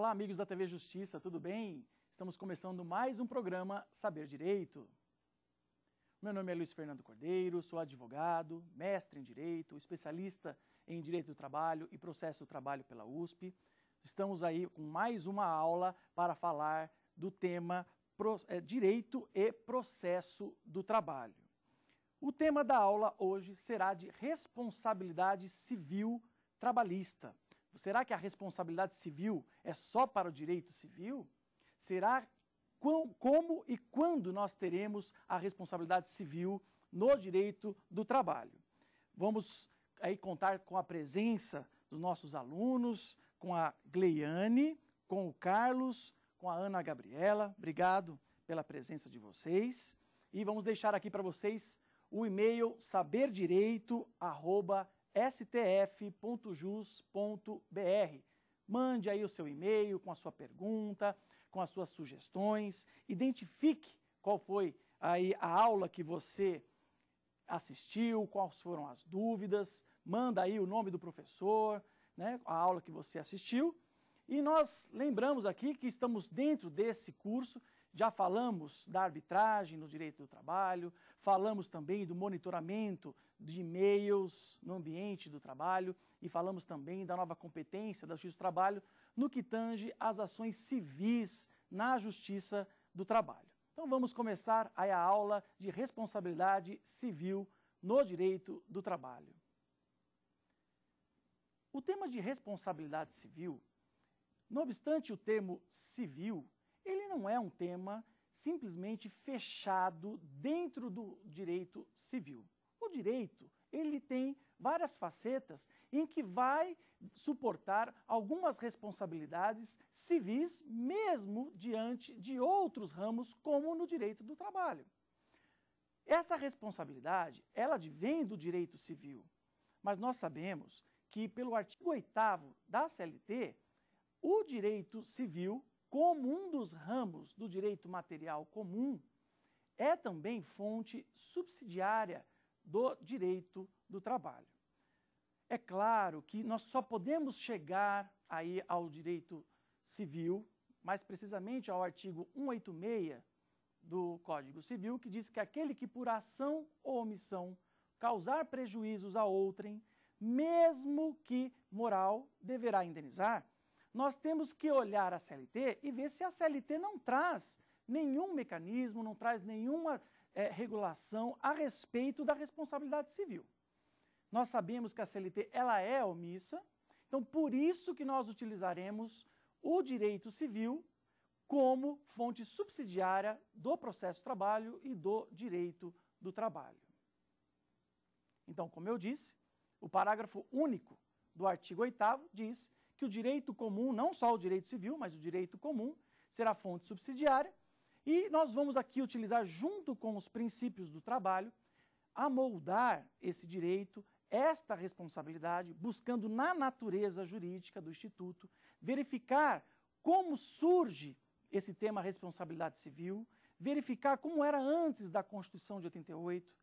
Olá, amigos da TV Justiça, tudo bem? Estamos começando mais um programa Saber Direito. Meu nome é Luiz Fernando Cordeiro, sou advogado, mestre em Direito, especialista em Direito do Trabalho e Processo do Trabalho pela USP. Estamos aí com mais uma aula para falar do tema é, Direito e Processo do Trabalho. O tema da aula hoje será de responsabilidade civil trabalhista. Será que a responsabilidade civil é só para o direito civil? Será como e quando nós teremos a responsabilidade civil no direito do trabalho? Vamos aí contar com a presença dos nossos alunos, com a Gleiane, com o Carlos, com a Ana Gabriela. Obrigado pela presença de vocês. E vamos deixar aqui para vocês o e-mail saberdireito.com.br stf.jus.br. Mande aí o seu e-mail com a sua pergunta, com as suas sugestões, identifique qual foi aí a aula que você assistiu, quais foram as dúvidas, manda aí o nome do professor, né, a aula que você assistiu. E nós lembramos aqui que estamos dentro desse curso já falamos da arbitragem no direito do trabalho, falamos também do monitoramento de e-mails no ambiente do trabalho e falamos também da nova competência da Justiça do Trabalho no que tange às ações civis na Justiça do Trabalho. Então vamos começar aí a aula de responsabilidade civil no direito do trabalho. O tema de responsabilidade civil, não obstante o termo civil, ele não é um tema simplesmente fechado dentro do direito civil. O direito, ele tem várias facetas em que vai suportar algumas responsabilidades civis, mesmo diante de outros ramos, como no direito do trabalho. Essa responsabilidade, ela vem do direito civil, mas nós sabemos que pelo artigo 8 da CLT, o direito civil como um dos ramos do direito material comum, é também fonte subsidiária do direito do trabalho. É claro que nós só podemos chegar aí ao direito civil, mais precisamente ao artigo 186 do Código Civil, que diz que aquele que por ação ou omissão causar prejuízos a outrem, mesmo que moral, deverá indenizar, nós temos que olhar a CLT e ver se a CLT não traz nenhum mecanismo, não traz nenhuma é, regulação a respeito da responsabilidade civil. Nós sabemos que a CLT ela é omissa, então por isso que nós utilizaremos o direito civil como fonte subsidiária do processo trabalho e do direito do trabalho. Então, como eu disse, o parágrafo único do artigo 8 diz que o direito comum, não só o direito civil, mas o direito comum, será fonte subsidiária. E nós vamos aqui utilizar, junto com os princípios do trabalho, amoldar esse direito, esta responsabilidade, buscando na natureza jurídica do Instituto verificar como surge esse tema responsabilidade civil, verificar como era antes da Constituição de 88,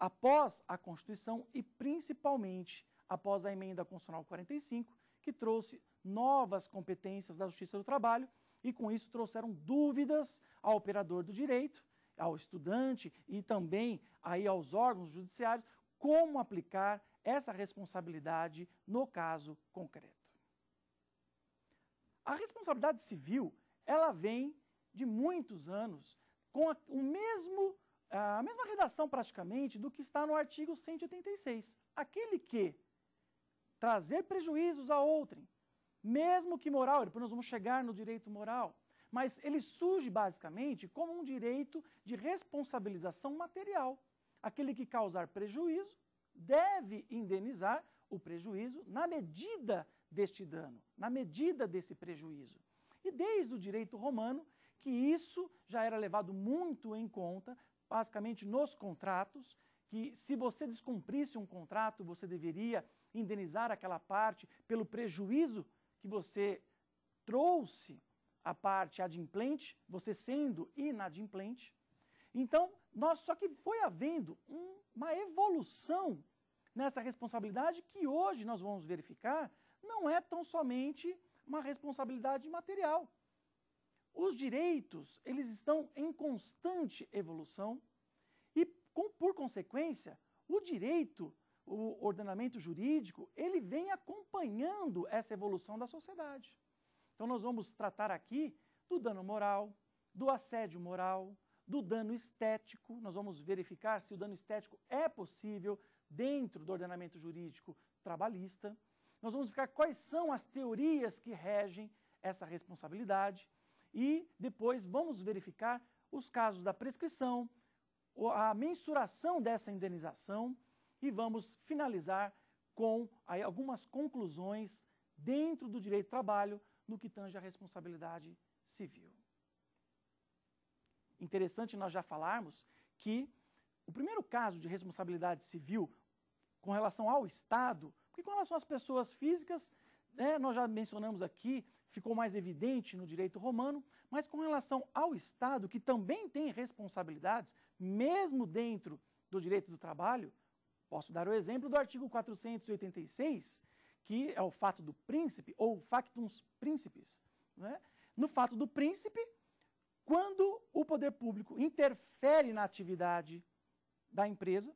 após a Constituição e principalmente após a emenda constitucional 45, que trouxe novas competências da Justiça do Trabalho e, com isso, trouxeram dúvidas ao operador do direito, ao estudante e também aí aos órgãos judiciários como aplicar essa responsabilidade no caso concreto. A responsabilidade civil, ela vem de muitos anos com a, o mesmo, a mesma redação praticamente do que está no artigo 186. Aquele que trazer prejuízos a outrem, mesmo que moral, depois nós vamos chegar no direito moral, mas ele surge basicamente como um direito de responsabilização material. Aquele que causar prejuízo deve indenizar o prejuízo na medida deste dano, na medida desse prejuízo. E desde o direito romano, que isso já era levado muito em conta, basicamente nos contratos, que se você descumprisse um contrato, você deveria indenizar aquela parte pelo prejuízo que você trouxe à parte adimplente, você sendo inadimplente. Então, nós só que foi havendo um, uma evolução nessa responsabilidade que hoje nós vamos verificar não é tão somente uma responsabilidade material. Os direitos, eles estão em constante evolução e, com, por consequência, o direito o ordenamento jurídico, ele vem acompanhando essa evolução da sociedade. Então nós vamos tratar aqui do dano moral, do assédio moral, do dano estético. Nós vamos verificar se o dano estético é possível dentro do ordenamento jurídico trabalhista. Nós vamos ver quais são as teorias que regem essa responsabilidade e depois vamos verificar os casos da prescrição, a mensuração dessa indenização e vamos finalizar com aí, algumas conclusões dentro do direito do trabalho no que tange à responsabilidade civil. Interessante nós já falarmos que o primeiro caso de responsabilidade civil com relação ao Estado, porque com relação às pessoas físicas, né, nós já mencionamos aqui, ficou mais evidente no direito romano, mas com relação ao Estado, que também tem responsabilidades, mesmo dentro do direito do trabalho, Posso dar o exemplo do artigo 486, que é o fato do príncipe, ou factum principis. Né? No fato do príncipe, quando o poder público interfere na atividade da empresa,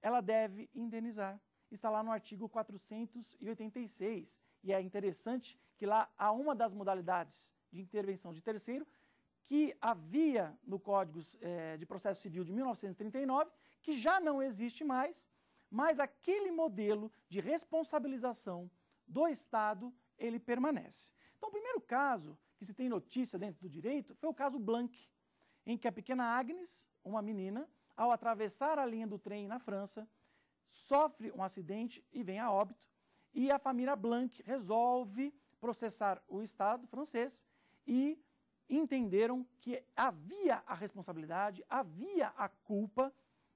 ela deve indenizar. Está lá no artigo 486. E é interessante que lá há uma das modalidades de intervenção de terceiro que havia no Código eh, de Processo Civil de 1939, que já não existe mais, mas aquele modelo de responsabilização do Estado, ele permanece. Então, o primeiro caso que se tem notícia dentro do direito foi o caso Blanc, em que a pequena Agnes, uma menina, ao atravessar a linha do trem na França, sofre um acidente e vem a óbito, e a família Blanc resolve processar o Estado francês e entenderam que havia a responsabilidade, havia a culpa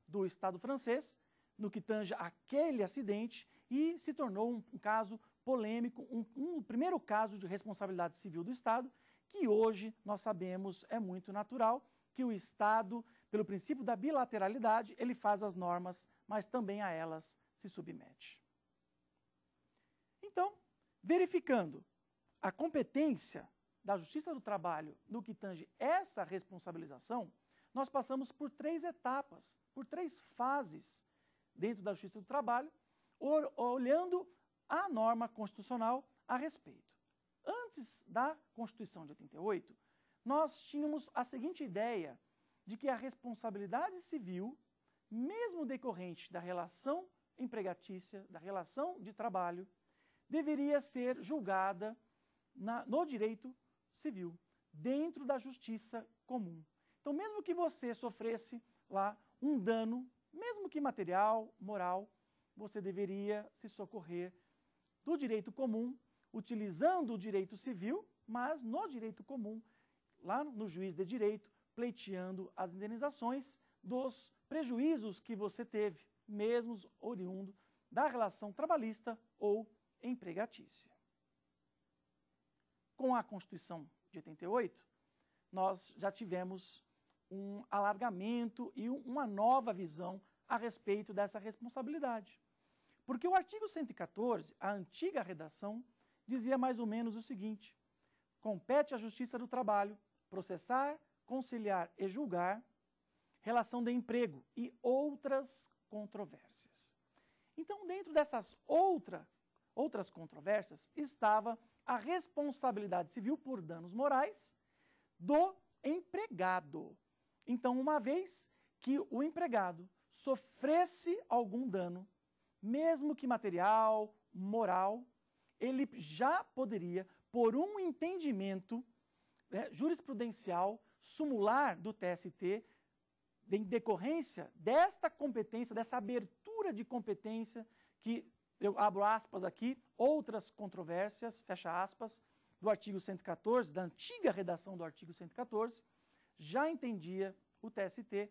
do Estado francês no que tange aquele acidente e se tornou um, caso polêmico, um, um primeiro caso de responsabilidade civil do Estado, que hoje nós sabemos é muito natural que o Estado, pelo princípio da bilateralidade, ele faz as normas, mas também a elas se submete. Então, verificando a competência da Justiça do Trabalho no que tange essa responsabilização, nós passamos por três etapas, por três fases dentro da Justiça do Trabalho, olhando a norma constitucional a respeito. Antes da Constituição de 88, nós tínhamos a seguinte ideia de que a responsabilidade civil, mesmo decorrente da relação empregatícia, da relação de trabalho, deveria ser julgada na, no direito civil, dentro da justiça comum. Então, mesmo que você sofresse lá um dano mesmo que material, moral, você deveria se socorrer do direito comum, utilizando o direito civil, mas no direito comum, lá no juiz de direito, pleiteando as indenizações dos prejuízos que você teve, mesmo oriundo da relação trabalhista ou empregatícia. Com a Constituição de 88, nós já tivemos um alargamento e uma nova visão a respeito dessa responsabilidade. Porque o artigo 114, a antiga redação, dizia mais ou menos o seguinte: compete à Justiça do Trabalho processar, conciliar e julgar relação de emprego e outras controvérsias. Então, dentro dessas outra, outras controvérsias, estava a responsabilidade civil por danos morais do empregado. Então, uma vez que o empregado sofresse algum dano, mesmo que material, moral, ele já poderia, por um entendimento né, jurisprudencial sumular do TST, em decorrência desta competência, dessa abertura de competência, que eu abro aspas aqui, outras controvérsias, fecha aspas, do artigo 114, da antiga redação do artigo 114, já entendia o TST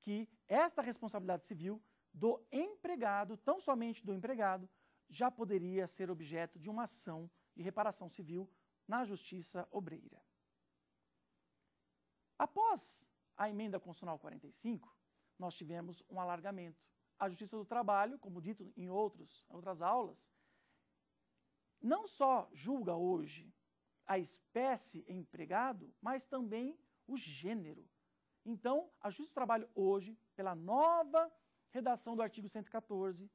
que esta responsabilidade civil do empregado, tão somente do empregado, já poderia ser objeto de uma ação de reparação civil na Justiça Obreira. Após a emenda constitucional 45, nós tivemos um alargamento. A Justiça do Trabalho, como dito em outros, outras aulas, não só julga hoje a espécie empregado, mas também o gênero. Então, a Justiça do Trabalho hoje, pela nova redação do artigo 114,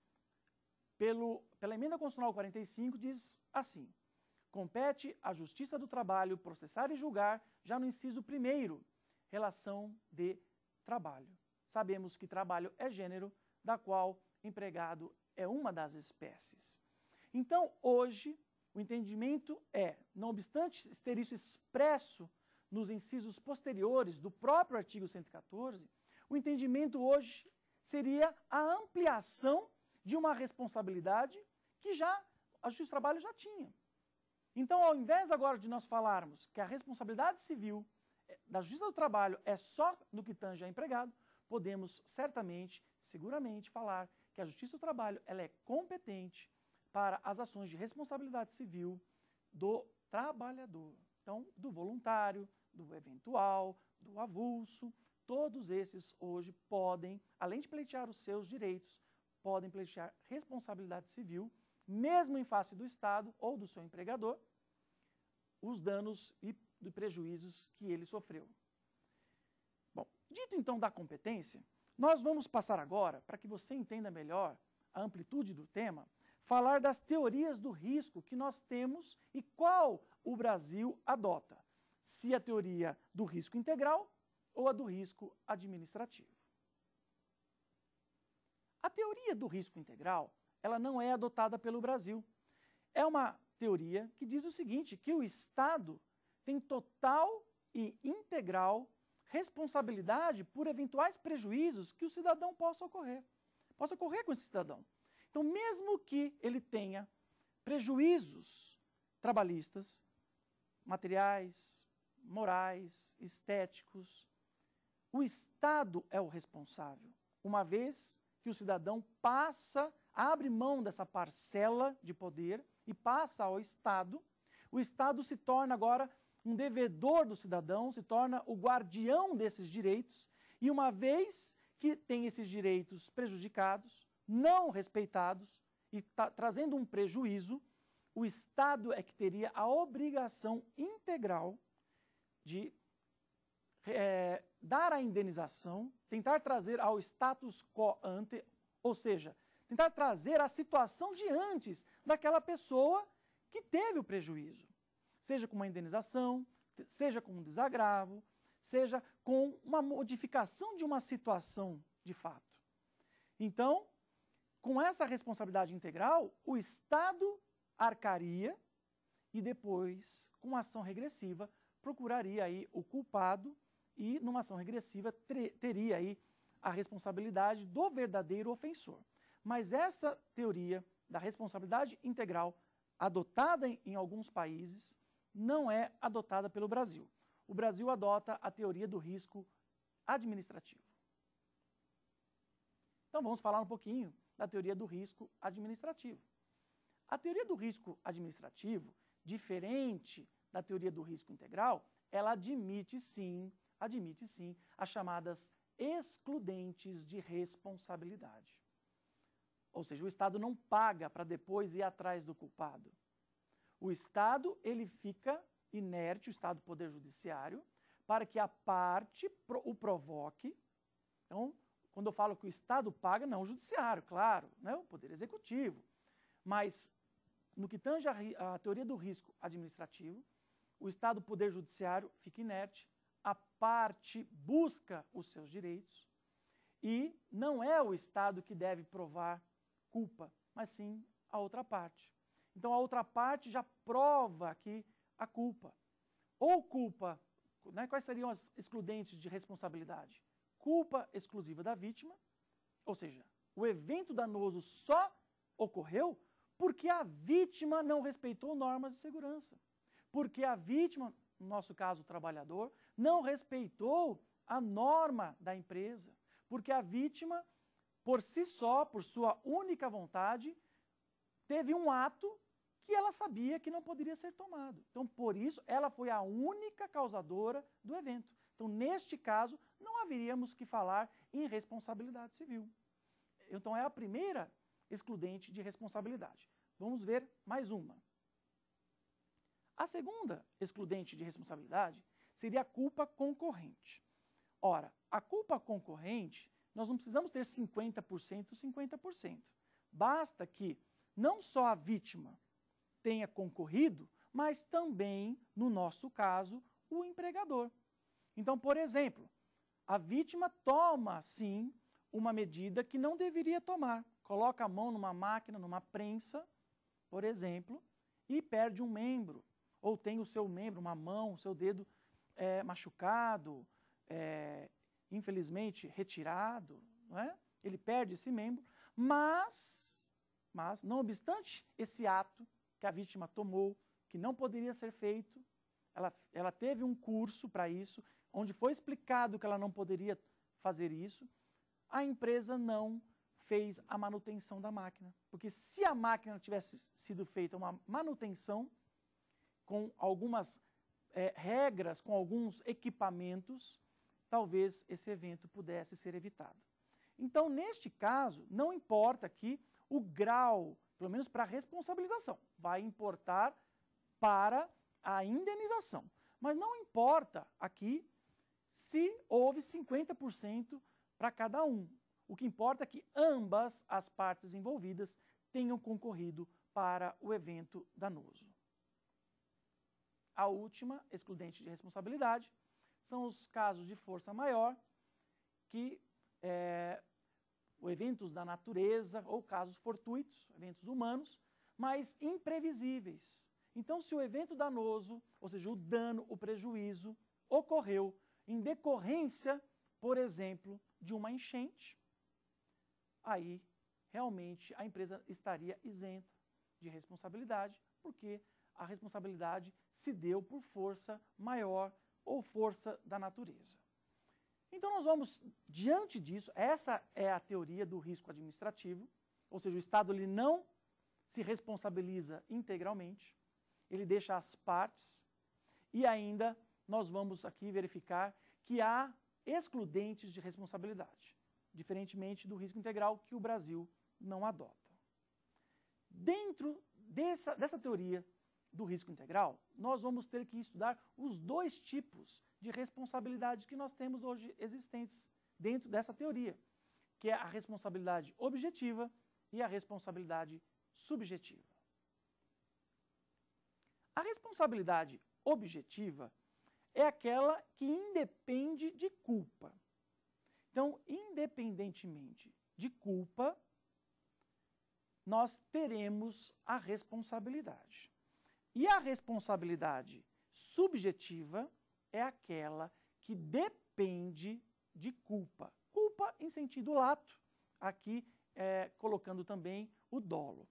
pelo, pela emenda constitucional 45, diz assim: compete à Justiça do Trabalho processar e julgar, já no inciso 1, relação de trabalho. Sabemos que trabalho é gênero, da qual empregado é uma das espécies. Então, hoje, o entendimento é, não obstante ter isso expresso nos incisos posteriores do próprio artigo 114, o entendimento hoje seria a ampliação de uma responsabilidade que já a Justiça do Trabalho já tinha. Então, ao invés agora de nós falarmos que a responsabilidade civil eh, da Justiça do Trabalho é só no que tange a empregado, podemos certamente, seguramente falar que a Justiça do Trabalho ela é competente para as ações de responsabilidade civil do trabalhador, então do voluntário, do eventual, do avulso, todos esses hoje podem, além de pleitear os seus direitos, podem pleitear responsabilidade civil, mesmo em face do Estado ou do seu empregador, os danos e prejuízos que ele sofreu. Bom, dito então da competência, nós vamos passar agora, para que você entenda melhor a amplitude do tema, falar das teorias do risco que nós temos e qual o Brasil adota se a teoria do risco integral ou a do risco administrativo. A teoria do risco integral, ela não é adotada pelo Brasil. É uma teoria que diz o seguinte, que o Estado tem total e integral responsabilidade por eventuais prejuízos que o cidadão possa ocorrer. Possa ocorrer com esse cidadão. Então, mesmo que ele tenha prejuízos trabalhistas, materiais, morais, estéticos. O Estado é o responsável, uma vez que o cidadão passa, abre mão dessa parcela de poder e passa ao Estado. O Estado se torna agora um devedor do cidadão, se torna o guardião desses direitos, e uma vez que tem esses direitos prejudicados, não respeitados e tá trazendo um prejuízo, o Estado é que teria a obrigação integral de é, dar a indenização, tentar trazer ao status quo ante, ou seja, tentar trazer a situação de antes daquela pessoa que teve o prejuízo, seja com uma indenização, seja com um desagravo, seja com uma modificação de uma situação de fato. Então, com essa responsabilidade integral, o Estado arcaria e depois, com ação regressiva, procuraria aí o culpado e numa ação regressiva teria aí a responsabilidade do verdadeiro ofensor. Mas essa teoria da responsabilidade integral adotada em alguns países não é adotada pelo Brasil. O Brasil adota a teoria do risco administrativo. Então vamos falar um pouquinho da teoria do risco administrativo. A teoria do risco administrativo, diferente da teoria do risco integral, ela admite sim, admite sim, as chamadas excludentes de responsabilidade. Ou seja, o Estado não paga para depois ir atrás do culpado. O Estado, ele fica inerte, o Estado Poder Judiciário, para que a parte o provoque. Então, quando eu falo que o Estado paga, não o Judiciário, claro, né? o Poder Executivo. Mas, no que tange à teoria do risco administrativo, o Estado o Poder Judiciário fica inerte, a parte busca os seus direitos e não é o Estado que deve provar culpa, mas sim a outra parte. Então a outra parte já prova aqui a culpa. Ou culpa, né, quais seriam as excludentes de responsabilidade? Culpa exclusiva da vítima, ou seja, o evento danoso só ocorreu porque a vítima não respeitou normas de segurança porque a vítima, no nosso caso o trabalhador, não respeitou a norma da empresa, porque a vítima, por si só, por sua única vontade, teve um ato que ela sabia que não poderia ser tomado. Então, por isso, ela foi a única causadora do evento. Então, neste caso, não haveríamos que falar em responsabilidade civil. Então, é a primeira excludente de responsabilidade. Vamos ver mais uma. A segunda excludente de responsabilidade seria a culpa concorrente. Ora, a culpa concorrente, nós não precisamos ter 50% ou 50%. Basta que não só a vítima tenha concorrido, mas também, no nosso caso, o empregador. Então, por exemplo, a vítima toma, sim, uma medida que não deveria tomar. Coloca a mão numa máquina, numa prensa, por exemplo, e perde um membro ou tem o seu membro, uma mão, o seu dedo é, machucado, é, infelizmente retirado, não é? ele perde esse membro, mas, mas, não obstante esse ato que a vítima tomou, que não poderia ser feito, ela, ela teve um curso para isso, onde foi explicado que ela não poderia fazer isso, a empresa não fez a manutenção da máquina. Porque se a máquina tivesse sido feita uma manutenção, com algumas é, regras, com alguns equipamentos, talvez esse evento pudesse ser evitado. Então, neste caso, não importa aqui o grau, pelo menos para a responsabilização, vai importar para a indenização. Mas não importa aqui se houve 50% para cada um. O que importa é que ambas as partes envolvidas tenham concorrido para o evento danoso. A última, excludente de responsabilidade, são os casos de força maior que é, eventos da natureza ou casos fortuitos, eventos humanos, mas imprevisíveis. Então, se o evento danoso, ou seja, o dano, o prejuízo, ocorreu em decorrência, por exemplo, de uma enchente, aí realmente a empresa estaria isenta de responsabilidade, porque a responsabilidade se deu por força maior ou força da natureza. Então nós vamos, diante disso, essa é a teoria do risco administrativo, ou seja, o Estado ele não se responsabiliza integralmente, ele deixa as partes e ainda nós vamos aqui verificar que há excludentes de responsabilidade, diferentemente do risco integral que o Brasil não adota. Dentro dessa, dessa teoria do risco integral, nós vamos ter que estudar os dois tipos de responsabilidade que nós temos hoje existentes dentro dessa teoria, que é a responsabilidade objetiva e a responsabilidade subjetiva. A responsabilidade objetiva é aquela que independe de culpa. Então, independentemente de culpa, nós teremos a responsabilidade. E a responsabilidade subjetiva é aquela que depende de culpa. Culpa em sentido lato, aqui é, colocando também o dolo.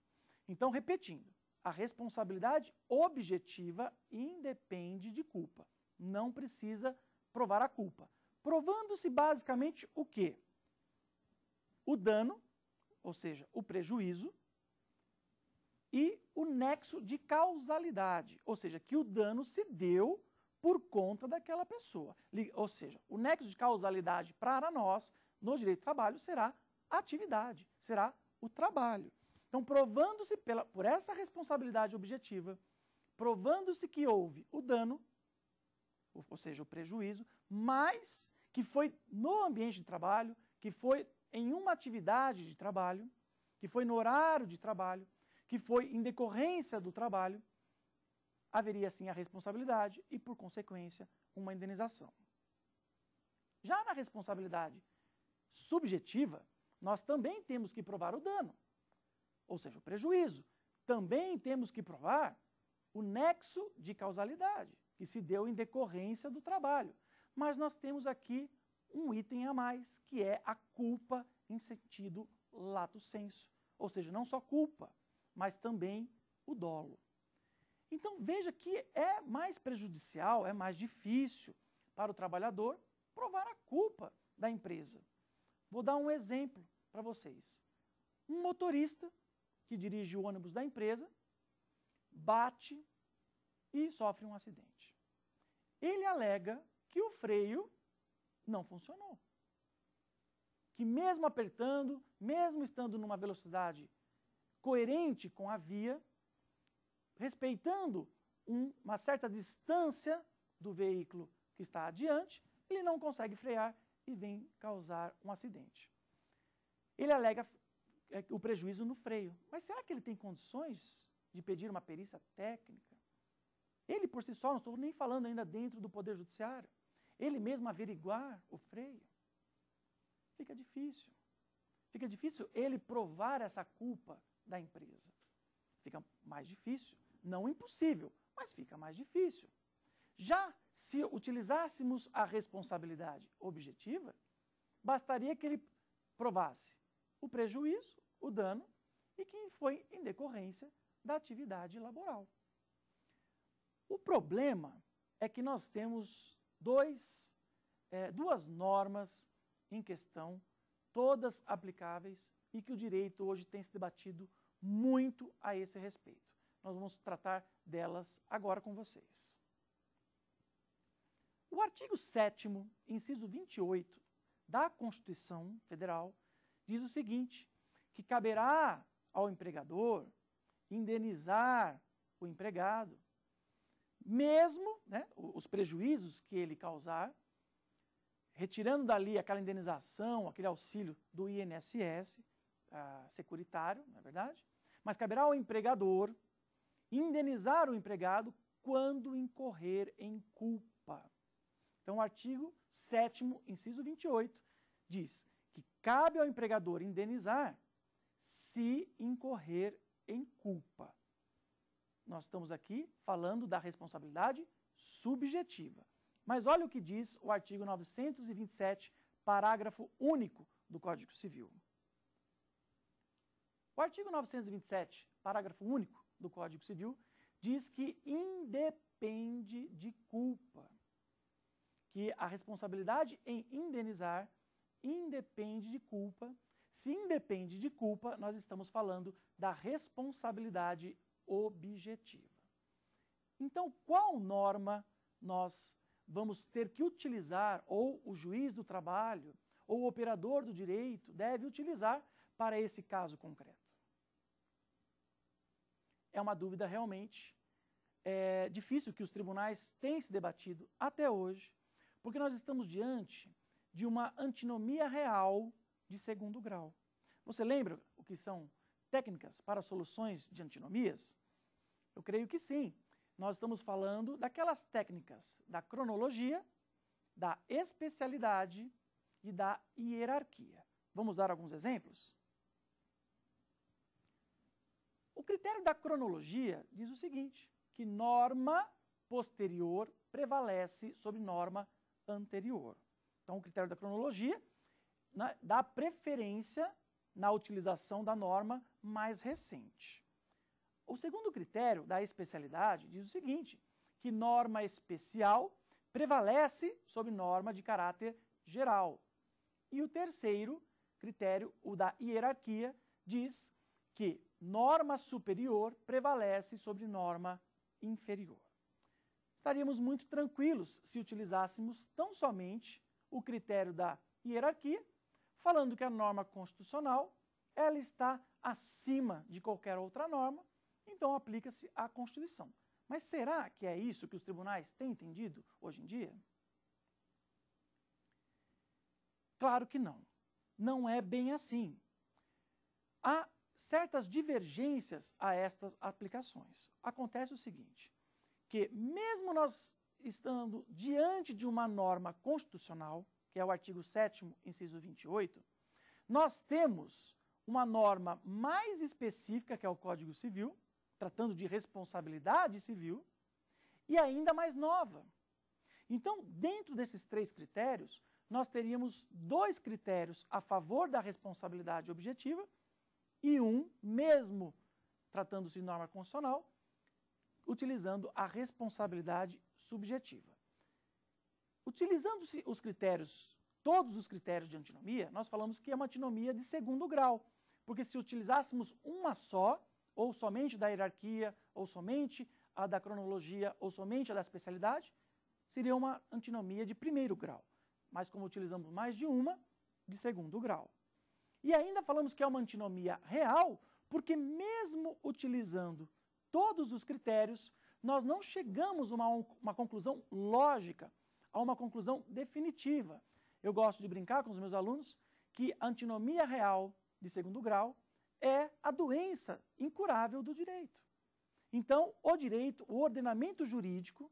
Então, repetindo, a responsabilidade objetiva independe de culpa. Não precisa provar a culpa. Provando-se basicamente o quê? O dano, ou seja, o prejuízo, e o nexo de causalidade, ou seja, que o dano se deu por conta daquela pessoa. Ou seja, o nexo de causalidade para nós, no direito do trabalho, será a atividade, será o trabalho. Então, provando-se por essa responsabilidade objetiva, provando-se que houve o dano, ou seja, o prejuízo, mas que foi no ambiente de trabalho, que foi em uma atividade de trabalho, que foi no horário de trabalho, que foi em decorrência do trabalho, haveria sim a responsabilidade e, por consequência, uma indenização. Já na responsabilidade subjetiva, nós também temos que provar o dano, ou seja, o prejuízo. Também temos que provar o nexo de causalidade, que se deu em decorrência do trabalho. Mas nós temos aqui um item a mais, que é a culpa em sentido lato senso. Ou seja, não só culpa, mas também o dolo. Então veja que é mais prejudicial, é mais difícil para o trabalhador provar a culpa da empresa. Vou dar um exemplo para vocês. Um motorista que dirige o ônibus da empresa bate e sofre um acidente. Ele alega que o freio não funcionou. Que mesmo apertando, mesmo estando numa velocidade coerente com a via, respeitando um, uma certa distância do veículo que está adiante, ele não consegue frear e vem causar um acidente. Ele alega é, o prejuízo no freio, mas será que ele tem condições de pedir uma perícia técnica? Ele por si só, não estou nem falando ainda dentro do Poder Judiciário, ele mesmo averiguar o freio? Fica difícil. Fica difícil ele provar essa culpa da empresa. Fica mais difícil, não impossível, mas fica mais difícil. Já se utilizássemos a responsabilidade objetiva, bastaria que ele provasse o prejuízo, o dano e que foi em decorrência da atividade laboral. O problema é que nós temos dois, é, duas normas em questão todas aplicáveis e que o direito hoje tem se debatido muito a esse respeito. Nós vamos tratar delas agora com vocês. O artigo 7, inciso 28 da Constituição Federal, diz o seguinte: que caberá ao empregador indenizar o empregado, mesmo né, os prejuízos que ele causar, retirando dali aquela indenização, aquele auxílio do INSS ah, securitário, não é verdade? Mas caberá ao empregador indenizar o empregado quando incorrer em culpa. Então, o artigo 7, inciso 28, diz que cabe ao empregador indenizar se incorrer em culpa. Nós estamos aqui falando da responsabilidade subjetiva. Mas olha o que diz o artigo 927, parágrafo único do Código Civil. O artigo 927, parágrafo único do Código Civil, diz que independe de culpa, que a responsabilidade em indenizar independe de culpa. Se independe de culpa, nós estamos falando da responsabilidade objetiva. Então, qual norma nós vamos ter que utilizar, ou o juiz do trabalho, ou o operador do direito deve utilizar para esse caso concreto. É uma dúvida realmente é, difícil que os tribunais têm se debatido até hoje, porque nós estamos diante de uma antinomia real de segundo grau. Você lembra o que são técnicas para soluções de antinomias? Eu creio que sim nós estamos falando daquelas técnicas da cronologia, da especialidade e da hierarquia. Vamos dar alguns exemplos? O critério da cronologia diz o seguinte: que norma posterior prevalece sobre norma anterior. Então, o critério da cronologia né, dá preferência na utilização da norma mais recente. O segundo critério da especialidade diz o seguinte, que norma especial prevalece sobre norma de caráter geral. E o terceiro critério, o da hierarquia, diz que norma superior prevalece sobre norma inferior. Estaríamos muito tranquilos se utilizássemos tão somente o critério da hierarquia, falando que a norma constitucional ela está acima de qualquer outra norma, então aplica-se à Constituição. Mas será que é isso que os tribunais têm entendido hoje em dia? Claro que não. Não é bem assim. Há certas divergências a estas aplicações. Acontece o seguinte, que mesmo nós estando diante de uma norma constitucional, que é o artigo 7º, inciso 28, nós temos uma norma mais específica, que é o Código Civil, tratando de responsabilidade civil, e ainda mais nova. Então, dentro desses três critérios, nós teríamos dois critérios a favor da responsabilidade objetiva e um, mesmo tratando-se de norma constitucional, utilizando a responsabilidade subjetiva. Utilizando-se os critérios, todos os critérios de antinomia, nós falamos que é uma antinomia de segundo grau, porque se utilizássemos uma só, ou somente da hierarquia, ou somente a da cronologia, ou somente a da especialidade, seria uma antinomia de primeiro grau. Mas como utilizamos mais de uma, de segundo grau. E ainda falamos que é uma antinomia real, porque mesmo utilizando todos os critérios, nós não chegamos a uma, uma conclusão lógica, a uma conclusão definitiva. Eu gosto de brincar com os meus alunos que a antinomia real de segundo grau é a doença incurável do direito. Então, o direito, o ordenamento jurídico,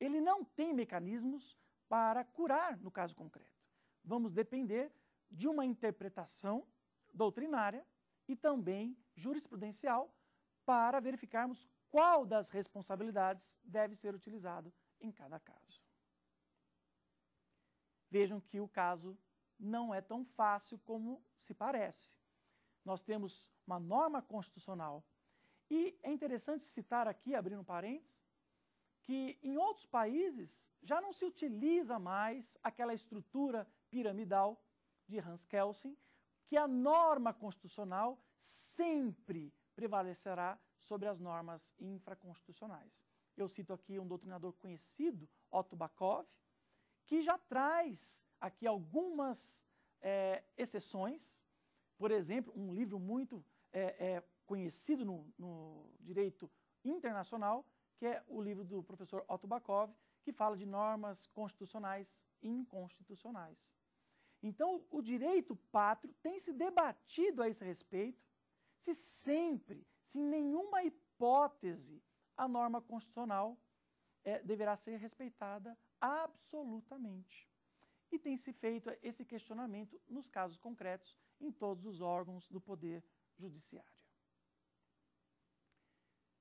ele não tem mecanismos para curar no caso concreto. Vamos depender de uma interpretação doutrinária e também jurisprudencial para verificarmos qual das responsabilidades deve ser utilizado em cada caso. Vejam que o caso não é tão fácil como se parece nós temos uma norma constitucional. E é interessante citar aqui, abrindo parênteses, que em outros países já não se utiliza mais aquela estrutura piramidal de Hans Kelsen, que a norma constitucional sempre prevalecerá sobre as normas infraconstitucionais. Eu cito aqui um doutrinador conhecido, Otto Bakov, que já traz aqui algumas é, exceções por exemplo, um livro muito é, é, conhecido no, no, direito internacional, que é o livro do professor Otto Bakov, que fala de normas constitucionais e inconstitucionais. Então, o direito pátrio tem se debatido a esse respeito, se sempre, se em nenhuma hipótese, a norma constitucional é, deverá ser respeitada absolutamente. E tem se feito esse questionamento nos casos concretos em todos os órgãos do Poder Judiciário.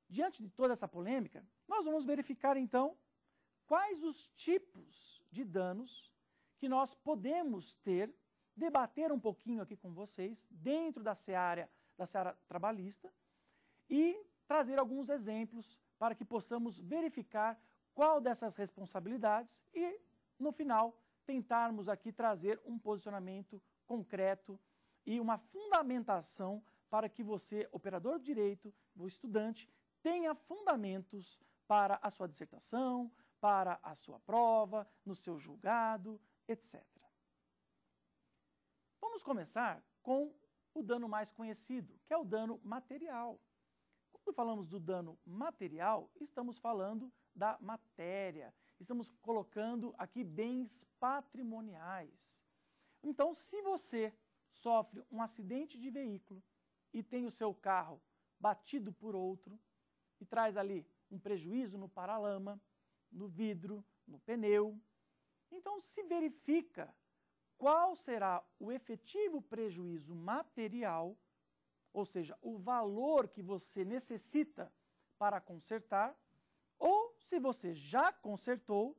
Diante de toda essa polêmica, nós vamos verificar então quais os tipos de danos que nós podemos ter, debater um pouquinho aqui com vocês, dentro da seara, da seara trabalhista, e trazer alguns exemplos para que possamos verificar qual dessas responsabilidades e, no final, tentarmos aqui trazer um posicionamento concreto e uma fundamentação para que você, operador de direito, o estudante, tenha fundamentos para a sua dissertação, para a sua prova, no seu julgado, etc. Vamos começar com o dano mais conhecido, que é o dano material. Quando falamos do dano material, estamos falando da matéria, estamos colocando aqui bens patrimoniais. Então, se você sofre um acidente de veículo e tem o seu carro batido por outro e traz ali um prejuízo no paralama, no vidro, no pneu, então se verifica qual será o efetivo prejuízo material, ou seja, o valor que você necessita para consertar, ou se você já consertou,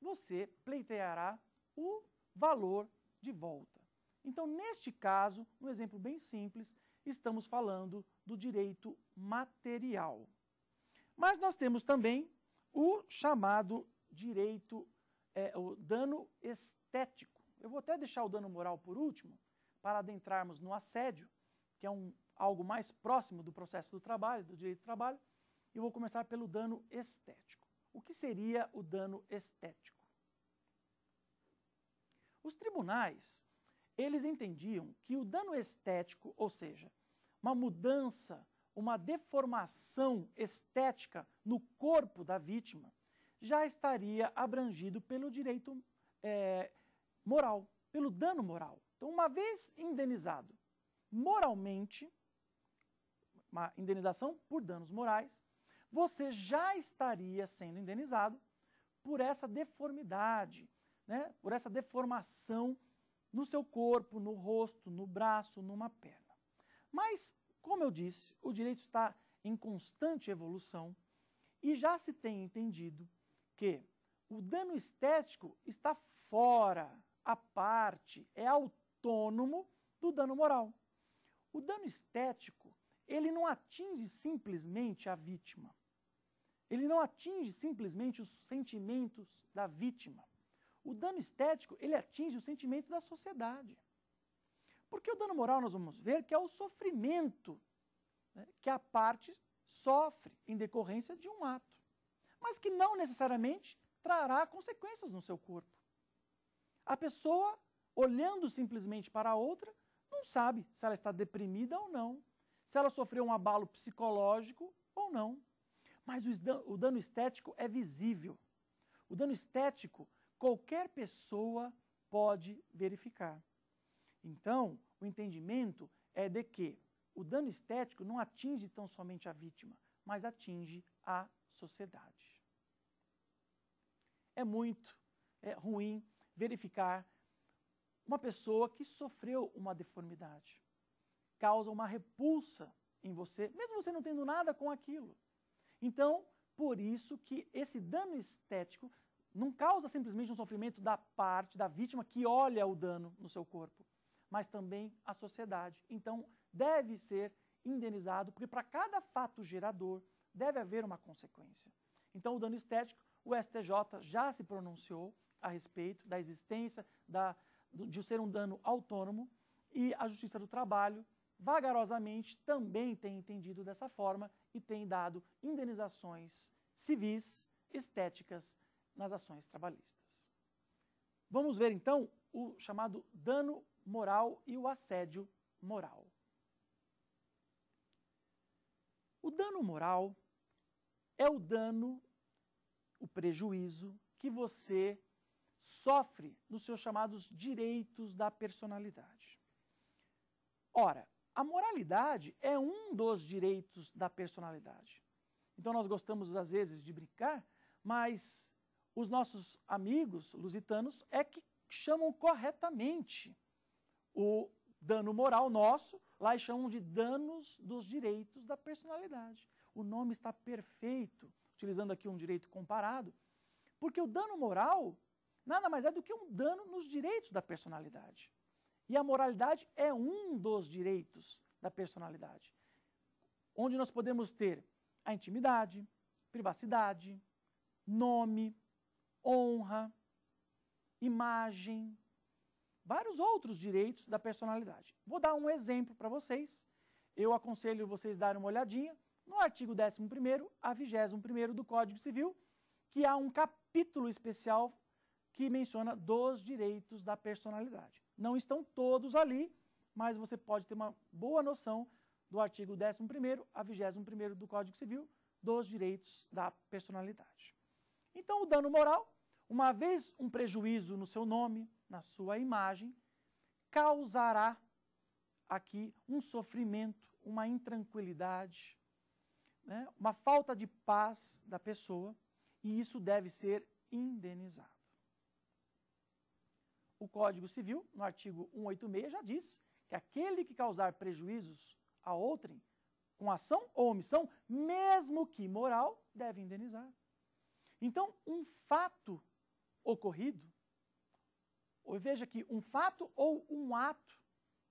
você pleiteará o valor de volta. Então, neste caso, um exemplo bem simples, estamos falando do direito material. Mas nós temos também o chamado direito, é, o dano estético. Eu vou até deixar o dano moral por último, para adentrarmos no assédio, que é um, algo mais próximo do processo do trabalho, do direito do trabalho e vou começar pelo dano estético. O que seria o dano estético? Os tribunais, eles entendiam que o dano estético, ou seja, uma mudança, uma deformação estética no corpo da vítima, já estaria abrangido pelo direito é, moral, pelo dano moral. Então, uma vez indenizado moralmente, uma indenização por danos morais, você já estaria sendo indenizado por essa deformidade, né? por essa deformação no seu corpo, no rosto, no braço, numa perna. Mas, como eu disse, o direito está em constante evolução e já se tem entendido que o dano estético está fora, à parte, é autônomo do dano moral. O dano estético, ele não atinge simplesmente a vítima. Ele não atinge simplesmente os sentimentos da vítima. O dano estético, ele atinge o sentimento da sociedade. Porque o dano moral nós vamos ver que é o sofrimento né, que a parte sofre em decorrência de um ato, mas que não necessariamente trará consequências no seu corpo. A pessoa, olhando simplesmente para a outra, não sabe se ela está deprimida ou não, se ela sofreu um abalo psicológico ou não. Mas o dano estético é visível. O dano estético qualquer pessoa pode verificar. Então, o entendimento é de que o dano estético não atinge tão somente a vítima, mas atinge a sociedade. É muito é ruim verificar uma pessoa que sofreu uma deformidade. Causa uma repulsa em você, mesmo você não tendo nada com aquilo. Então, por isso que esse dano estético não causa simplesmente um sofrimento da parte da vítima que olha o dano no seu corpo, mas também a sociedade. Então, deve ser indenizado, porque para cada fato gerador deve haver uma consequência. Então, o dano estético, o STJ já se pronunciou a respeito da existência da, de ser um dano autônomo e a Justiça do Trabalho vagarosamente também tem entendido dessa forma e tem dado indenizações civis estéticas nas ações trabalhistas. Vamos ver então o chamado dano moral e o assédio moral. O dano moral é o dano, o prejuízo que você sofre nos seus chamados direitos da personalidade. Ora, a moralidade é um dos direitos da personalidade. Então nós gostamos às vezes de brincar, mas os nossos amigos lusitanos é que chamam corretamente o dano moral nosso, lá chamam de danos dos direitos da personalidade. O nome está perfeito, utilizando aqui um direito comparado, porque o dano moral nada mais é do que um dano nos direitos da personalidade. E a moralidade é um dos direitos da personalidade, onde nós podemos ter a intimidade, privacidade, nome, honra, imagem, vários outros direitos da personalidade. Vou dar um exemplo para vocês. Eu aconselho vocês darem uma olhadinha no artigo 11 a 21 do Código Civil, que há um capítulo especial que menciona dos direitos da personalidade. Não estão todos ali, mas você pode ter uma boa noção do artigo 11 a 21 do Código Civil dos direitos da personalidade. Então, o dano moral, uma vez um prejuízo no seu nome, na sua imagem, causará aqui um sofrimento, uma intranquilidade, né? uma falta de paz da pessoa, e isso deve ser indenizado. O Código Civil, no artigo 186, já diz que aquele que causar prejuízos a outrem com ação ou omissão, mesmo que moral, deve indenizar. Então, um fato ocorrido, ou veja que um fato ou um ato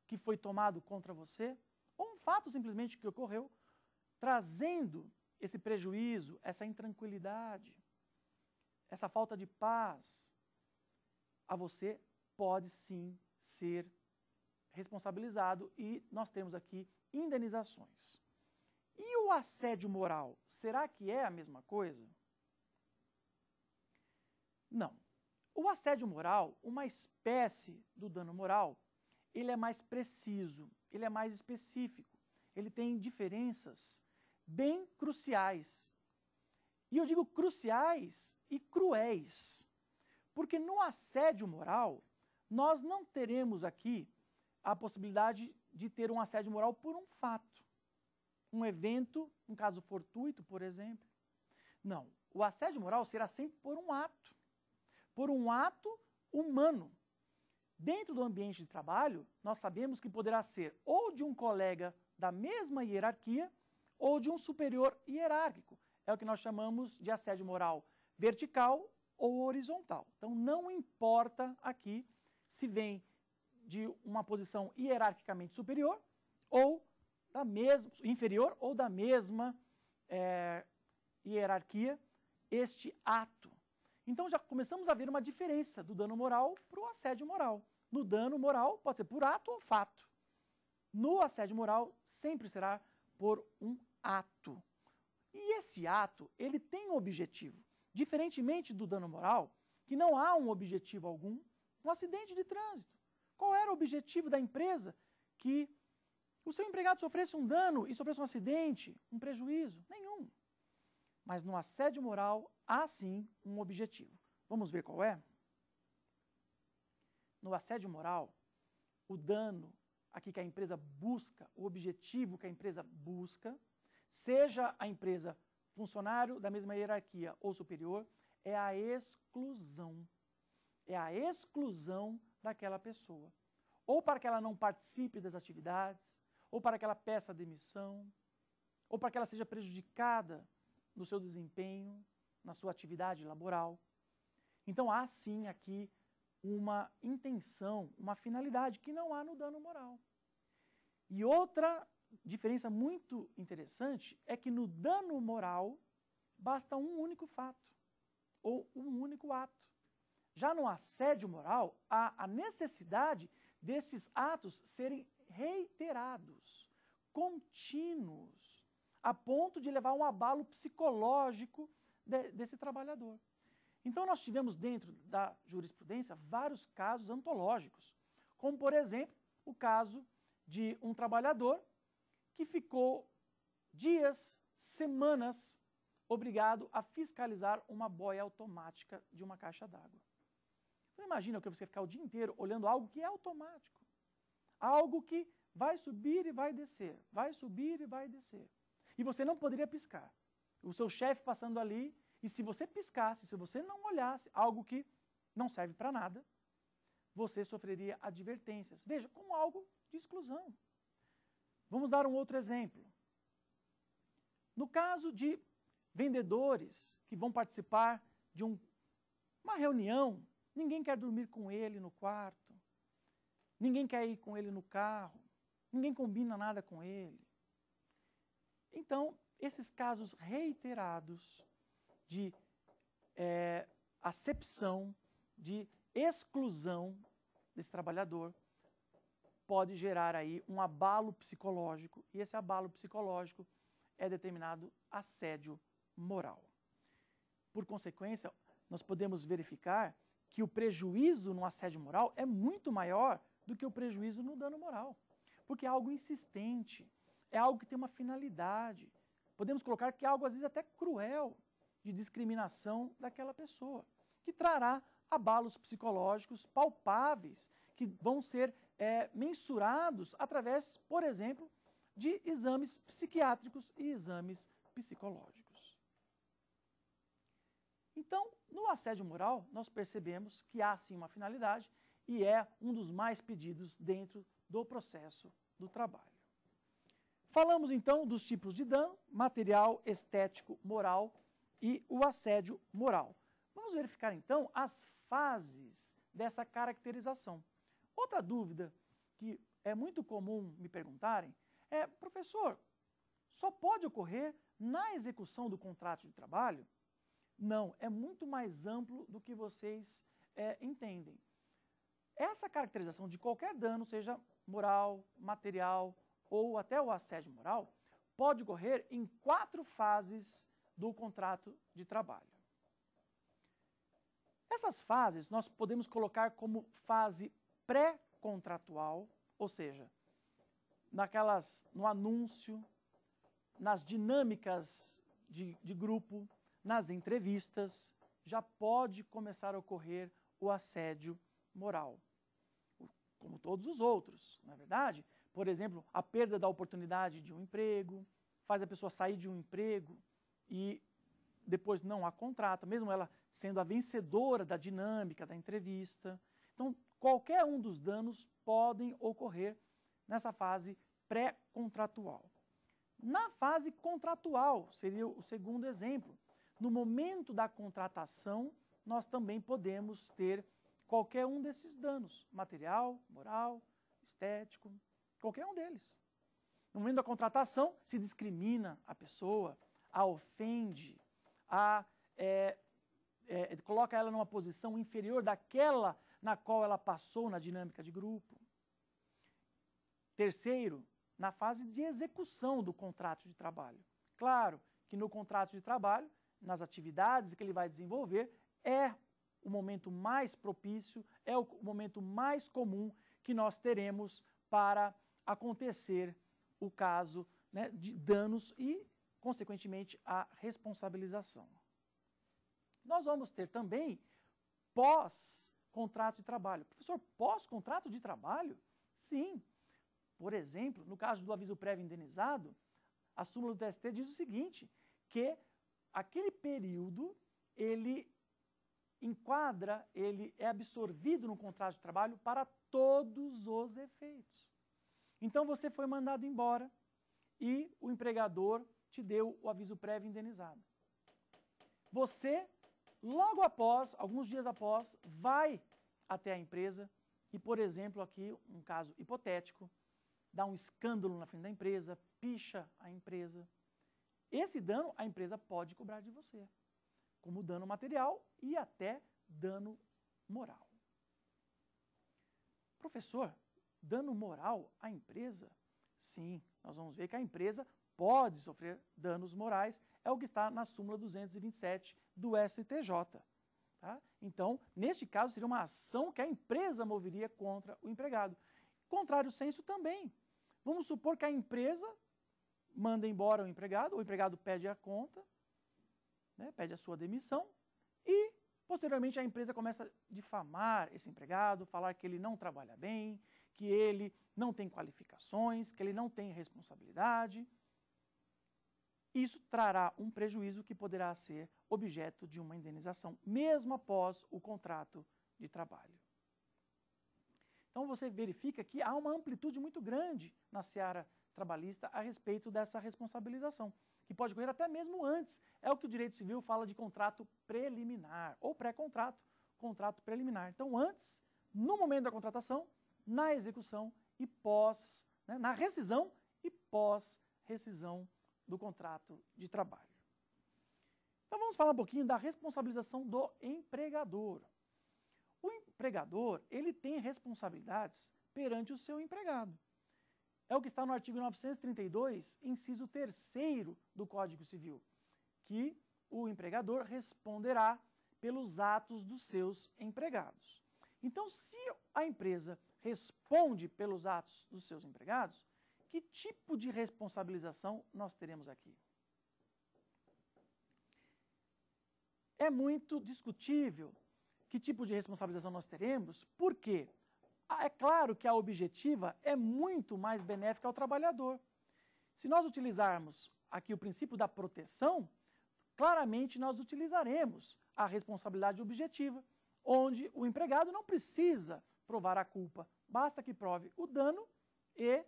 que foi tomado contra você, ou um fato simplesmente que ocorreu, trazendo esse prejuízo, essa intranquilidade, essa falta de paz a você, pode sim ser responsabilizado e nós temos aqui indenizações. E o assédio moral, será que é a mesma coisa? Não. O assédio moral, uma espécie do dano moral, ele é mais preciso, ele é mais específico, ele tem diferenças bem cruciais. E eu digo cruciais e cruéis, porque no assédio moral nós não teremos aqui a possibilidade de ter um assédio moral por um fato, um evento, um caso fortuito, por exemplo. Não, o assédio moral será sempre por um ato, por um ato humano. Dentro do ambiente de trabalho, nós sabemos que poderá ser ou de um colega da mesma hierarquia ou de um superior hierárquico. É o que nós chamamos de assédio moral vertical ou horizontal. Então, não importa aqui se vem de uma posição hierarquicamente superior ou da mesma inferior ou da mesma é, hierarquia este ato. Então já começamos a ver uma diferença do dano moral para o assédio moral. No dano moral pode ser por ato ou fato. No assédio moral sempre será por um ato. E esse ato ele tem um objetivo, diferentemente do dano moral, que não há um objetivo algum um acidente de trânsito. Qual era o objetivo da empresa que o seu empregado sofresse um dano e sofresse um acidente, um prejuízo? Nenhum. Mas no assédio moral há sim um objetivo. Vamos ver qual é? No assédio moral, o dano aqui que a empresa busca, o objetivo que a empresa busca, seja a empresa funcionário da mesma hierarquia ou superior, é a exclusão é a exclusão daquela pessoa. Ou para que ela não participe das atividades, ou para que ela peça demissão, ou para que ela seja prejudicada no seu desempenho, na sua atividade laboral. Então há sim aqui uma intenção, uma finalidade que não há no dano moral. E outra diferença muito interessante é que no dano moral basta um único fato ou um único ato. Já no assédio moral, há a necessidade destes atos serem reiterados, contínuos, a ponto de levar um abalo psicológico de, desse trabalhador. Então, nós tivemos dentro da jurisprudência vários casos antológicos, como, por exemplo, o caso de um trabalhador que ficou dias, semanas, obrigado a fiscalizar uma boia automática de uma caixa d'água imagina o que é você ficar o dia inteiro olhando algo que é automático. Algo que vai subir e vai descer, vai subir e vai descer. E você não poderia piscar. O seu chefe passando ali, e se você piscasse, se você não olhasse algo que não serve para nada, você sofreria advertências. Veja, como algo de exclusão. Vamos dar um outro exemplo. No caso de vendedores que vão participar de um, uma reunião Ninguém quer dormir com ele no quarto. Ninguém quer ir com ele no carro. Ninguém combina nada com ele. Então, esses casos reiterados de é, acepção, de exclusão desse trabalhador, pode gerar aí um abalo psicológico, e esse abalo psicológico é determinado assédio moral. Por consequência, nós podemos verificar que o prejuízo no assédio moral é muito maior do que o prejuízo no dano moral. Porque é algo insistente, é algo que tem uma finalidade. Podemos colocar que é algo, às vezes, até cruel de discriminação daquela pessoa, que trará abalos psicológicos palpáveis que vão ser é, mensurados através, por exemplo, de exames psiquiátricos e exames psicológicos. Então, no assédio moral, nós percebemos que há sim uma finalidade e é um dos mais pedidos dentro do processo do trabalho. Falamos então dos tipos de dano, material, estético, moral e o assédio moral. Vamos verificar então as fases dessa caracterização. Outra dúvida que é muito comum me perguntarem é, professor, só pode ocorrer na execução do contrato de trabalho? Não, é muito mais amplo do que vocês é, entendem. Essa caracterização de qualquer dano, seja moral, material ou até o assédio moral, pode ocorrer em quatro fases do contrato de trabalho. Essas fases nós podemos colocar como fase pré-contratual, ou seja, naquelas no anúncio, nas dinâmicas de, de grupo, nas entrevistas, já pode começar a ocorrer o assédio moral, como todos os outros, na é verdade. Por exemplo, a perda da oportunidade de um emprego, faz a pessoa sair de um emprego e depois não a contrata, mesmo ela sendo a vencedora da dinâmica da entrevista. Então, qualquer um dos danos podem ocorrer nessa fase pré-contratual. Na fase contratual, seria o segundo exemplo, no momento da contratação, nós também podemos ter qualquer um desses danos, material, moral, estético, qualquer um deles. No momento da contratação, se discrimina a pessoa, a ofende, a é, é, coloca ela numa posição inferior daquela na qual ela passou na dinâmica de grupo. Terceiro, na fase de execução do contrato de trabalho. Claro que no contrato de trabalho nas atividades que ele vai desenvolver, é o momento mais propício, é o momento mais comum que nós teremos para acontecer o caso né, de danos e, consequentemente, a responsabilização. Nós vamos ter também pós-contrato de trabalho. Professor, pós-contrato de trabalho? Sim. Por exemplo, no caso do aviso prévio indenizado, a súmula do TST diz o seguinte, que aquele período ele enquadra, ele é absorvido no contrato de trabalho para todos os efeitos. Então você foi mandado embora e o empregador te deu o aviso prévio indenizado. Você, logo após, alguns dias após, vai até a empresa e, por exemplo, aqui um caso hipotético, dá um escândalo na frente da empresa, picha a empresa, esse dano a empresa pode cobrar de você, como dano material e até dano moral. Professor, dano moral à empresa? Sim, nós vamos ver que a empresa pode sofrer danos morais, é o que está na súmula 227 do STJ. Tá? Então, neste caso, seria uma ação que a empresa moveria contra o empregado. Contrário senso também. Vamos supor que a empresa manda embora o empregado, o empregado pede a conta, né, pede a sua demissão e, posteriormente, a empresa começa a difamar esse empregado, falar que ele não trabalha bem, que ele não tem qualificações, que ele não tem responsabilidade. Isso trará um prejuízo que poderá ser objeto de uma indenização, mesmo após o contrato de trabalho. Então você verifica que há uma amplitude muito grande na seara trabalhista a respeito dessa responsabilização, que pode ocorrer até mesmo antes. É o que o direito civil fala de contrato preliminar ou pré-contrato, contrato preliminar. Então, antes, no momento da contratação, na execução e pós, né, na rescisão e pós-rescisão do contrato de trabalho. Então, vamos falar um pouquinho da responsabilização do empregador. O empregador, ele tem responsabilidades perante o seu empregado. É o que está no artigo 932, inciso 3 do Código Civil, que o empregador responderá pelos atos dos seus empregados. Então, se a empresa responde pelos atos dos seus empregados, que tipo de responsabilização nós teremos aqui? É muito discutível que tipo de responsabilização nós teremos, por quê? Porque ah, é claro que a objetiva é muito mais benéfica ao trabalhador. Se nós utilizarmos aqui o princípio da proteção, claramente nós utilizaremos a responsabilidade objetiva, onde o empregado não precisa provar a culpa, basta que prove o dano e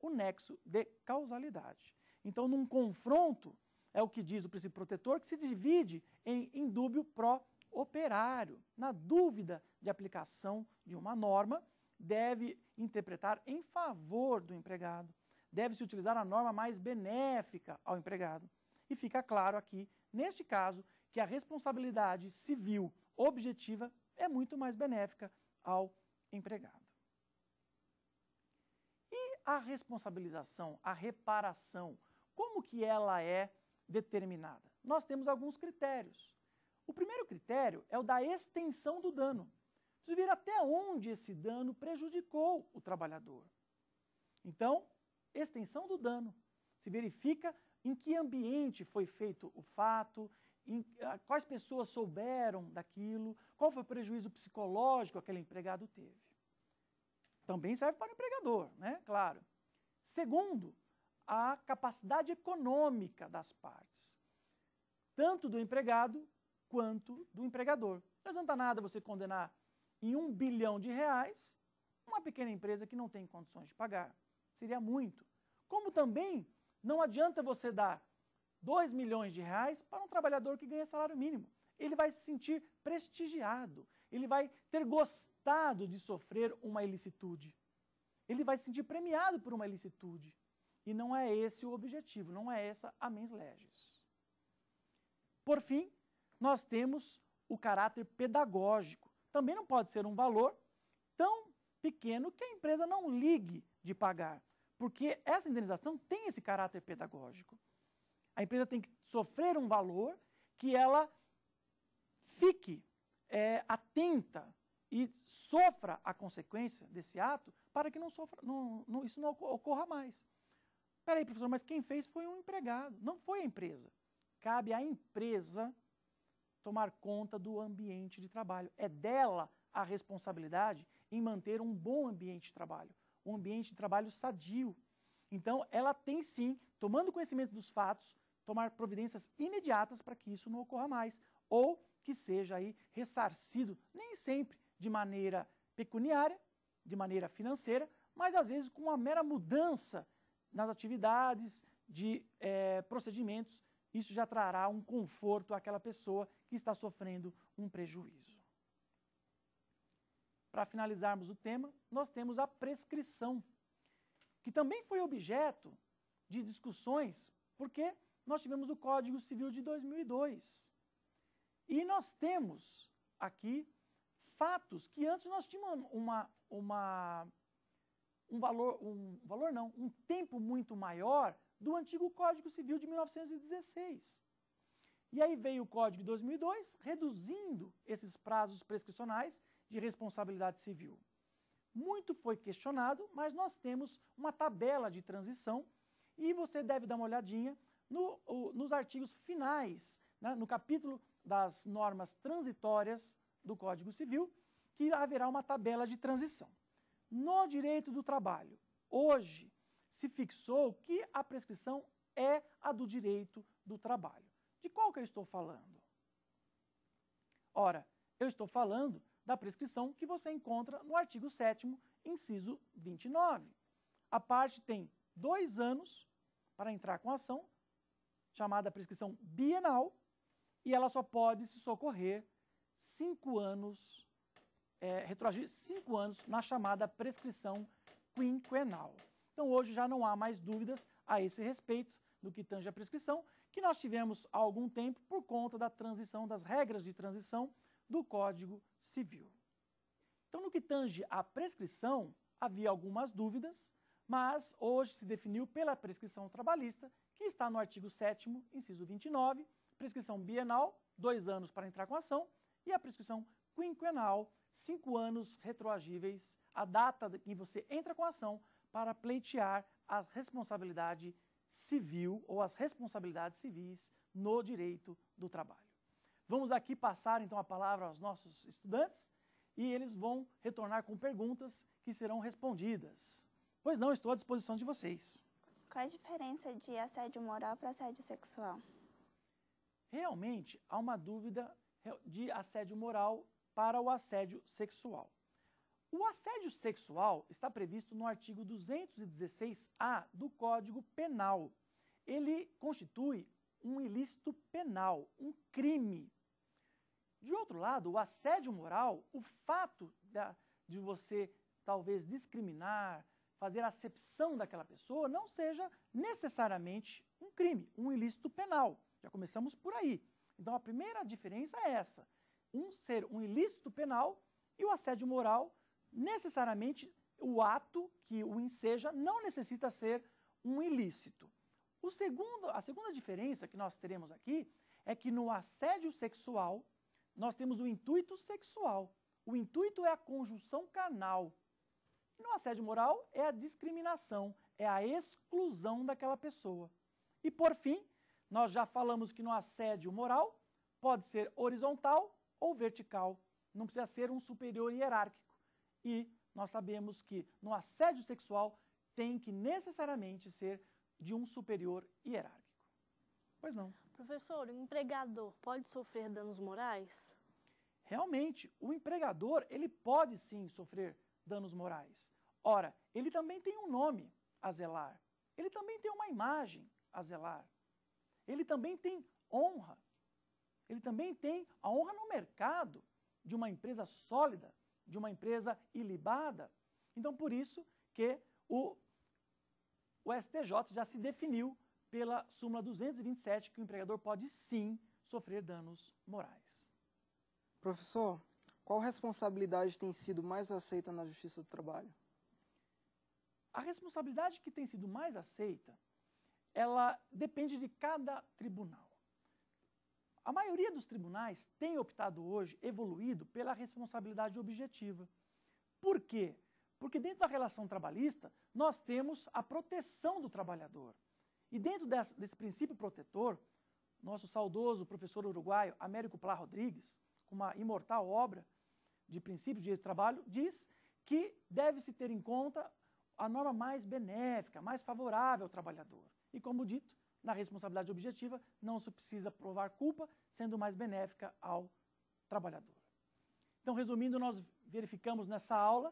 o nexo de causalidade. Então, num confronto, é o que diz o princípio protetor, que se divide em indúbio pró operário, na dúvida de aplicação de uma norma, deve interpretar em favor do empregado. Deve-se utilizar a norma mais benéfica ao empregado. E fica claro aqui, neste caso, que a responsabilidade civil objetiva é muito mais benéfica ao empregado. E a responsabilização, a reparação, como que ela é determinada? Nós temos alguns critérios. O primeiro critério é o da extensão do dano. Preciso ver até onde esse dano prejudicou o trabalhador. Então, extensão do dano. Se verifica em que ambiente foi feito o fato, em, ah, quais pessoas souberam daquilo, qual foi o prejuízo psicológico que aquele empregado teve. Também serve para o empregador, né? Claro. Segundo, a capacidade econômica das partes, tanto do empregado quanto do empregador. Não adianta nada você condenar em um bilhão de reais, uma pequena empresa que não tem condições de pagar. Seria muito. Como também não adianta você dar 2 milhões de reais para um trabalhador que ganha salário mínimo. Ele vai se sentir prestigiado, ele vai ter gostado de sofrer uma ilicitude. Ele vai se sentir premiado por uma ilicitude. E não é esse o objetivo, não é essa a mens legis. Por fim, nós temos o caráter pedagógico, também não pode ser um valor tão pequeno que a empresa não ligue de pagar, porque essa indenização tem esse caráter pedagógico. A empresa tem que sofrer um valor que ela fique é, atenta e sofra a consequência desse ato para que não sofra, não, não, isso não ocorra mais. Peraí, professor, mas quem fez foi um empregado, não foi a empresa. Cabe à empresa tomar conta do ambiente de trabalho. É dela a responsabilidade em manter um bom ambiente de trabalho, um ambiente de trabalho sadio. Então, ela tem sim, tomando conhecimento dos fatos, tomar providências imediatas para que isso não ocorra mais, ou que seja aí ressarcido, nem sempre de maneira pecuniária, de maneira financeira, mas às vezes com uma mera mudança nas atividades, de é, procedimentos isso já trará um conforto àquela pessoa que está sofrendo um prejuízo. Para finalizarmos o tema, nós temos a prescrição, que também foi objeto de discussões, porque nós tivemos o Código Civil de 2002. E nós temos aqui fatos que antes nós tínhamos uma, uma, um valor, um valor não, um tempo muito maior do antigo Código Civil de 1916. E aí veio o Código de 2002, reduzindo esses prazos prescricionais de responsabilidade civil. Muito foi questionado, mas nós temos uma tabela de transição e você deve dar uma olhadinha no, nos artigos finais, né, no capítulo das normas transitórias do Código Civil, que haverá uma tabela de transição. No direito do trabalho, hoje, se fixou que a prescrição é a do direito do trabalho. De qual que eu estou falando? Ora, eu estou falando da prescrição que você encontra no artigo 7 inciso 29. A parte tem dois anos para entrar com ação, chamada prescrição bienal, e ela só pode se socorrer cinco anos, é, retroagir cinco anos na chamada prescrição quinquenal. Então hoje já não há mais dúvidas a esse respeito no que tange a prescrição, que nós tivemos há algum tempo por conta da transição, das regras de transição do Código Civil. Então, no que tange à prescrição, havia algumas dúvidas, mas hoje se definiu pela prescrição trabalhista, que está no artigo 7, inciso 29, prescrição bienal, dois anos para entrar com ação, e a prescrição quinquenal, cinco anos retroagíveis, a data em que você entra com ação para pleitear a responsabilidade civil ou as responsabilidades civis no direito do trabalho. Vamos aqui passar então a palavra aos nossos estudantes e eles vão retornar com perguntas que serão respondidas. Pois não, estou à disposição de vocês. Qual é a diferença de assédio moral para assédio sexual? Realmente há uma dúvida de assédio moral para o assédio sexual. O assédio sexual está previsto no artigo 216-A do Código Penal. Ele constitui um ilícito penal, um crime. De outro lado, o assédio moral, o fato de você talvez discriminar, fazer acepção daquela pessoa, não seja necessariamente um crime, um ilícito penal. Já começamos por aí. Então a primeira diferença é essa: um ser um ilícito penal e o assédio moral necessariamente o ato que o enseja não necessita ser um ilícito. O segundo, a segunda diferença que nós teremos aqui é que no assédio sexual nós temos o intuito sexual. O intuito é a conjunção canal. E no assédio moral é a discriminação, é a exclusão daquela pessoa. E por fim, nós já falamos que no assédio moral pode ser horizontal ou vertical. Não precisa ser um superior hierárquico. E nós sabemos que no assédio sexual tem que necessariamente ser de um superior hierárquico. Pois não. Professor, o empregador pode sofrer danos morais? Realmente, o empregador, ele pode sim sofrer danos morais. Ora, ele também tem um nome a zelar. Ele também tem uma imagem a zelar. Ele também tem honra. Ele também tem a honra no mercado de uma empresa sólida, de uma empresa ilibada. Então, por isso que o, o STJ já se definiu pela súmula 227 que o empregador pode sim sofrer danos morais. Professor, qual responsabilidade tem sido mais aceita na Justiça do Trabalho? A responsabilidade que tem sido mais aceita, ela depende de cada tribunal. A maioria dos tribunais tem optado hoje, evoluído, pela responsabilidade objetiva. Por quê? Porque dentro da relação trabalhista, nós temos a proteção do trabalhador. E dentro desse, desse princípio protetor, nosso saudoso professor uruguaio Américo Plá Rodrigues, com uma imortal obra de princípios de direito do trabalho, diz que deve-se ter em conta a norma mais benéfica, mais favorável ao trabalhador. E como dito, na responsabilidade objetiva, não se precisa provar culpa, sendo mais benéfica ao trabalhador. Então, resumindo, nós verificamos nessa aula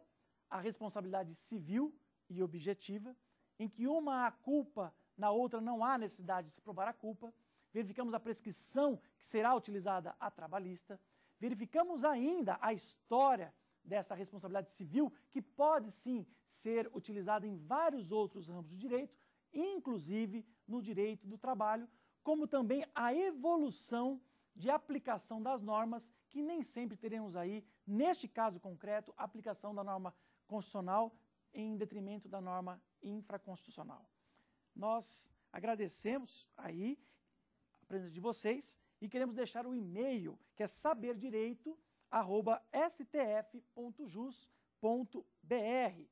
a responsabilidade civil e objetiva, em que uma há culpa, na outra não há necessidade de se provar a culpa. Verificamos a prescrição que será utilizada a trabalhista. Verificamos ainda a história dessa responsabilidade civil, que pode sim ser utilizada em vários outros ramos do direito, inclusive no direito do trabalho, como também a evolução de aplicação das normas, que nem sempre teremos aí, neste caso concreto, aplicação da norma constitucional em detrimento da norma infraconstitucional. Nós agradecemos aí a presença de vocês e queremos deixar o e-mail, que é saberdireito@stf.jus.br,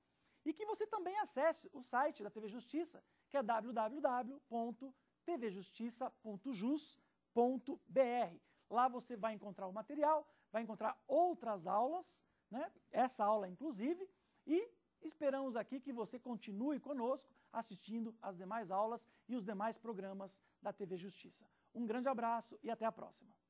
e que você também acesse o site da TV Justiça que é www.tvjustiça.jus.br. Lá você vai encontrar o material, vai encontrar outras aulas, né? essa aula inclusive, e esperamos aqui que você continue conosco assistindo as demais aulas e os demais programas da TV Justiça. Um grande abraço e até a próxima.